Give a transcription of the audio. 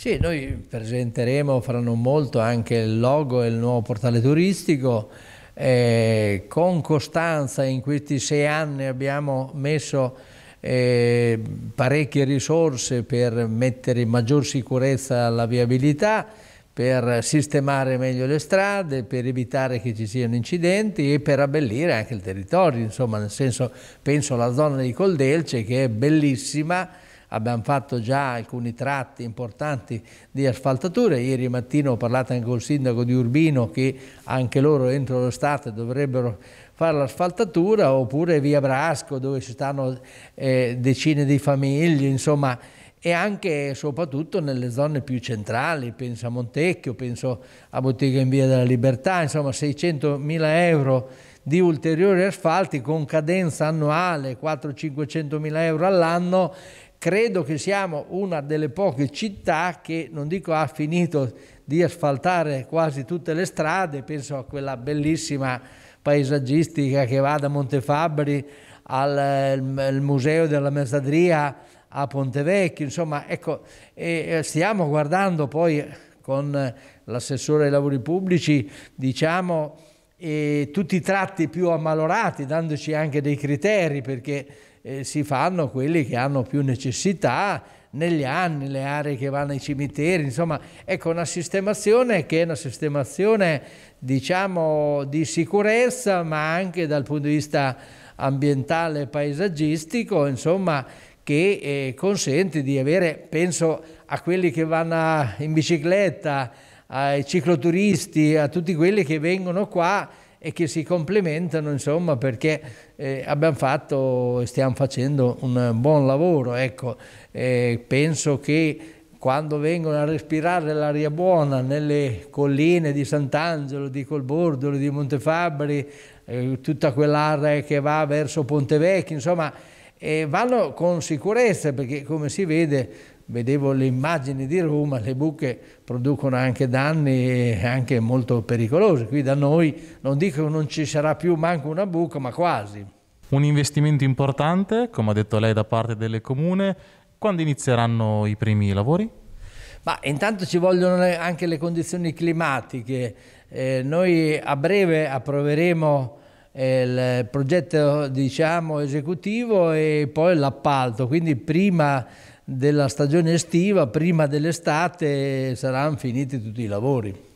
Sì, noi presenteremo fra non molto anche il logo e il nuovo portale turistico. Eh, con costanza in questi sei anni abbiamo messo eh, parecchie risorse per mettere in maggior sicurezza la viabilità, per sistemare meglio le strade, per evitare che ci siano incidenti e per abbellire anche il territorio, insomma, nel senso penso alla zona di Coldelce che è bellissima abbiamo fatto già alcuni tratti importanti di asfaltature, ieri mattina ho parlato anche col sindaco di Urbino che anche loro entro l'estate dovrebbero fare l'asfaltatura oppure via Brasco dove ci stanno eh, decine di famiglie, insomma e anche e soprattutto nelle zone più centrali, penso a Montecchio, penso a Bottega in Via della Libertà, insomma 600.000 euro di ulteriori asfalti con cadenza annuale, 400-500 mila euro all'anno credo che siamo una delle poche città che, non dico ha finito di asfaltare quasi tutte le strade, penso a quella bellissima paesaggistica che va da Montefabbri al, al Museo della Mezzadria a Pontevecchio, insomma, ecco, stiamo guardando poi con l'assessore ai lavori pubblici, diciamo, tutti i tratti più ammalorati, dandoci anche dei criteri, perché eh, si fanno quelli che hanno più necessità negli anni, le aree che vanno ai cimiteri, insomma, ecco una sistemazione che è una sistemazione diciamo di sicurezza ma anche dal punto di vista ambientale e paesaggistico, insomma, che eh, consente di avere, penso a quelli che vanno in bicicletta, ai cicloturisti, a tutti quelli che vengono qua e che si complementano insomma perché eh, abbiamo fatto e stiamo facendo un buon lavoro ecco eh, penso che quando vengono a respirare l'aria buona nelle colline di Sant'Angelo, di Colbordolo, di Montefabbri, eh, tutta quell'area che va verso Ponte Vecchio, insomma e vanno con sicurezza perché come si vede vedevo le immagini di Roma, le buche producono anche danni anche molto pericolosi. Qui da noi non dico che non ci sarà più manco una buca, ma quasi. Un investimento importante, come ha detto lei, da parte delle comune. Quando inizieranno i primi lavori? Ma intanto ci vogliono anche le condizioni climatiche. Eh, noi a breve approveremo il progetto diciamo, esecutivo e poi l'appalto, quindi prima della stagione estiva, prima dell'estate saranno finiti tutti i lavori.